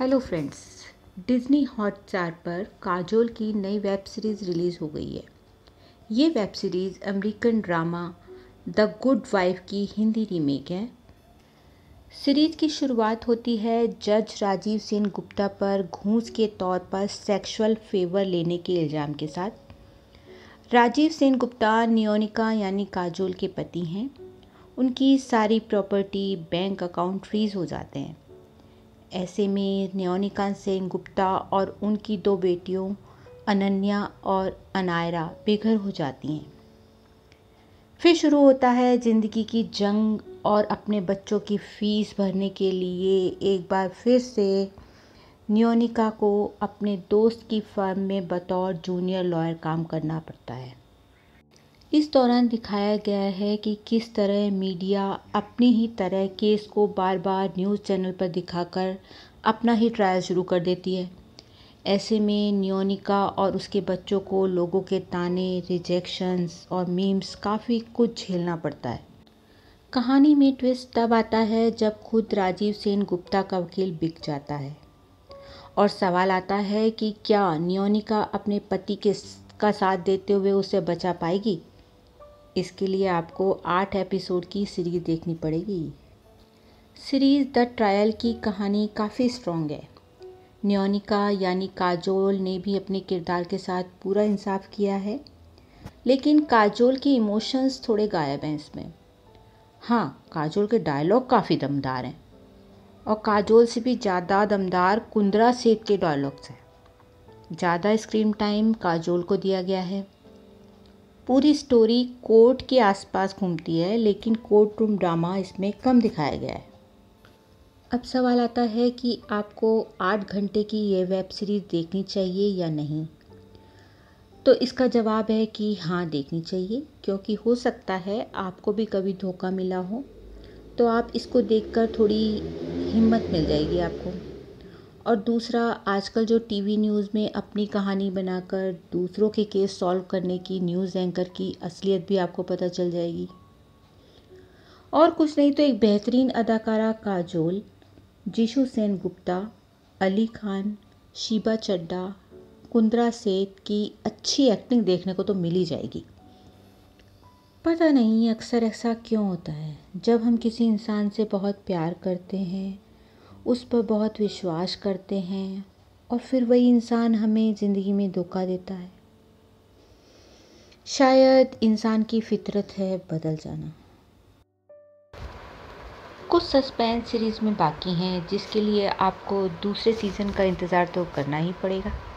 hello friends Disney Hotstar पर काजोल की नई वेब सीरीज़ रिलीज़ हो गई है ये web series American drama the good wife की हिंदी रीमेक है सीरीज़ की शुरुआत होती है जज राजीव सेन गुप्ता पर घूस के तौर पर सेक्सुअल फेवर लेने के इल्ज़ाम के साथ राजीव सेन गुप्ता नियोनिका यानी काजोल के पति हैं उनकी सारी प्रॉपर्टी बैंक अकाउंट फ्रीज हो जाते हैं ऐसे में न्योनिका सेन गुप्ता और उनकी दो बेटियों अनन्या और अनायरा बेघर हो जाती हैं फिर शुरू होता है ज़िंदगी की जंग और अपने बच्चों की फ़ीस भरने के लिए एक बार फिर से न्योनिका को अपने दोस्त की फर्म में बतौर जूनियर लॉयर काम करना पड़ता है इस दौरान दिखाया गया है कि किस तरह मीडिया अपने ही तरह केस को बार बार न्यूज़ चैनल पर दिखाकर अपना ही ट्रायल शुरू कर देती है ऐसे में नियोनिका और उसके बच्चों को लोगों के ताने रिजेक्शंस और मीम्स काफ़ी कुछ झेलना पड़ता है कहानी में ट्विस्ट तब आता है जब खुद राजीव सेन गुप्ता का वकील बिक जाता है और सवाल आता है कि क्या नियोनिका अपने पति के का साथ देते हुए उसे बचा पाएगी इसके लिए आपको आठ एपिसोड की सीरीज़ देखनी पड़ेगी सीरीज़ द ट्रायल की कहानी काफ़ी स्ट्रॉन्ग है न्योनिका यानी काजोल ने भी अपने किरदार के साथ पूरा इंसाफ किया है लेकिन काजोल के इमोशंस थोड़े गायब हैं इसमें हाँ काजोल के डायलॉग काफ़ी दमदार हैं और काजोल से भी ज़्यादा दमदार कुंद्रा सेठ के डायलॉग्स हैं ज़्यादा स्क्रीन टाइम काजोल को दिया गया है पूरी स्टोरी कोर्ट के आसपास घूमती है लेकिन कोर्ट रूम ड्रामा इसमें कम दिखाया गया है अब सवाल आता है कि आपको आठ घंटे की ये वेब सीरीज़ देखनी चाहिए या नहीं तो इसका जवाब है कि हाँ देखनी चाहिए क्योंकि हो सकता है आपको भी कभी धोखा मिला हो तो आप इसको देखकर थोड़ी हिम्मत मिल जाएगी आपको और दूसरा आजकल जो टी वी न्यूज़ में अपनी कहानी बनाकर दूसरों के केस सॉल्व करने की न्यूज़ एंकर की असलियत भी आपको पता चल जाएगी और कुछ नहीं तो एक बेहतरीन अदाकारा काजोल जीशु सेन गुप्ता अली खान शिबा चड्डा कुंद्रा सेठ की अच्छी एक्टिंग देखने को तो मिल ही जाएगी पता नहीं अक्सर ऐसा क्यों होता है जब हम किसी इंसान से बहुत प्यार करते हैं उस पर बहुत विश्वास करते हैं और फिर वही इंसान हमें ज़िंदगी में धोखा देता है शायद इंसान की फितरत है बदल जाना कुछ सस्पेंस सीरीज़ में बाकी हैं जिसके लिए आपको दूसरे सीज़न का इंतज़ार तो करना ही पड़ेगा